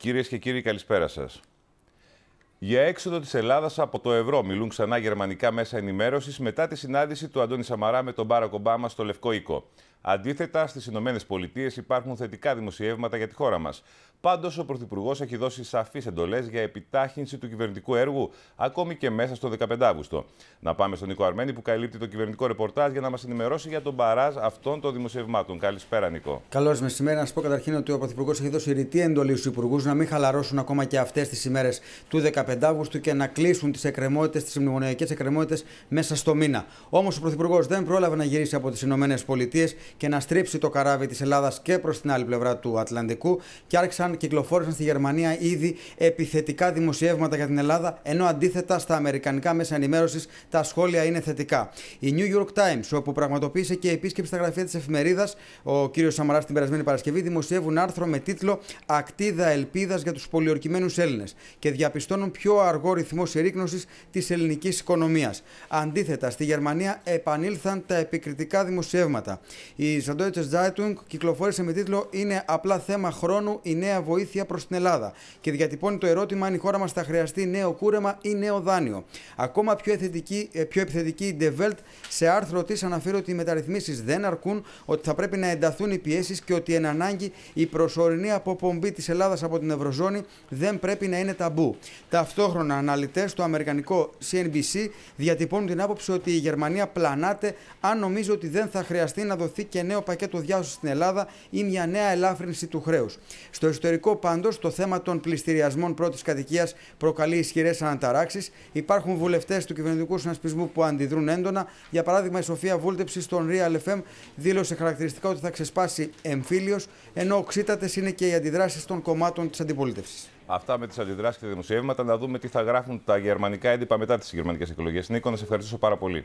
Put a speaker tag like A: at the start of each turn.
A: Κυρίες και κύριοι, καλησπέρα σας. Για έξοδο της Ελλάδας από το ευρώ μιλούν ξανά γερμανικά μέσα ενημέρωσης μετά τη συνάντηση του Αντώνη Σαμαρά με τον Μπάρακ Ομπάμα στο Λευκό Οίκο. Αντίθετα, στις Ηνωμένες Πολιτείες υπάρχουν θετικά δημοσιεύματα για τη χώρα μας. Πάντως, ο Πρωθυπουργός έχει δώσει σαφείς εντολές για επιτάχυνση του κυβερνητικού έργου, ακόμη και μέσα στο 15 Αύγουστο. Να πάμε στον Νίκο Αρμένη που καλύπτει το κυβερνητικό ρεπορτάζ για να μας ενημερώσει για τον παράζ αυτών των δημοσιευμάτων. Καλησπέρα, Νίκο.
B: Καλώς μεσημέρι. Να σα πω καταρχήν ότι ο Πρωθυπουργός έχει δώσει ρητή εντολή στους υπουργούς να μην χαλαρώσουν ακόμα και αυτές τις ημέρες του 15 Αύγουστου και να κλείσουν τις εκκρεμότητες, τις μνημονιακές εκκρεμότητες μέσα στο μήνα. Όμως, ο Πρωθυπουργός δεν πρόλαβε να γυρίσει από τις ΗΠΑ και να στρίψει το καράβι της Ελλάδας και προς την άλλη πλευρά του Ατλαντικού και άρχισαν όταν κυκλοφόρησαν στη Γερμανία ήδη επιθετικά δημοσιεύματα για την Ελλάδα, ενώ αντίθετα στα αμερικανικά μέσα ενημέρωσης τα σχόλια είναι θετικά. Η New York Times, όπου πραγματοποίησε και επίσκεψη στα γραφεία της εφημερίδας, ο κ. Σαμαράς την περασμένη Παρασκευή, δημοσιεύουν άρθρο με τίτλο Ακτίδα ελπίδας για τους πολιορκημένους Έλληνες και διαπιστώνουν πιο αργό ρυθμό συρρήκνωσης της ελληνικής οικονομίας. Αντίθετα, στη Γερμανία επανήλθαν τα επικριτικά δημοσιεύματα. Η Σαντόιτσε Zeitung κυκλοφόρησε με τίτλο Είναι απλά θέμα χρόνου η νέα νέα βοήθεια προς την Ελλάδα και διατυπώνει το ερώτημα αν η χώρα μας θα χρειαστεί νέο κούρεμα ή νέο δάνειο. Ακόμα πιο, εθετική, ε, πιο επιθετική η Ντεβέλτ σε άρθρο της αναφέρει ότι οι μεταρρυθμίσεις δεν αρκούν, ότι θα πρέπει να ενταθούν οι πιέσεις και ότι εν ανάγκη η προσωρινή αποπομπή της Ελλάδας από την Ευρωζώνη δεν πρέπει να είναι ταμπού. Ταυτόχρονα, αναλυτές στο αμερικανικό CNBC διατυπώνουν την άποψη ότι η Γερμανία πλανάται αν νομίζει ότι δεν θα χρειαστεί να δοθεί και νέο πακέτο διάσωσης στην Ελλάδα ή μια νέα ελάφρυνση του χρέους. Στο εξωτερικό πάντως το θέμα των πληστηριασμών πρώτης κατοικίας προκαλεί ισχυρές αναταράξεις. Υπάρχουν βουλευτές του κυβερνητικού συνασπισμού που αντιδρούν έντονα. Για παράδειγμα η Σοφία Βούλτεψη στον Real FM δήλωσε χαρακτηριστικά ότι θα ξεσπάσει εμφύλιος ενώ οξύτατες είναι και οι αντιδράσεις των κομμάτων της αντιπολίτευσης.
A: Αυτά με τις αντιδράσεις και τα δημοσιεύματα. Να δούμε τι θα γράφουν τα γερμανικά έντυπα μετά τις γερμανικές εκλογές. Νίκο, να σε ευχαριστήσω πάρα πολύ.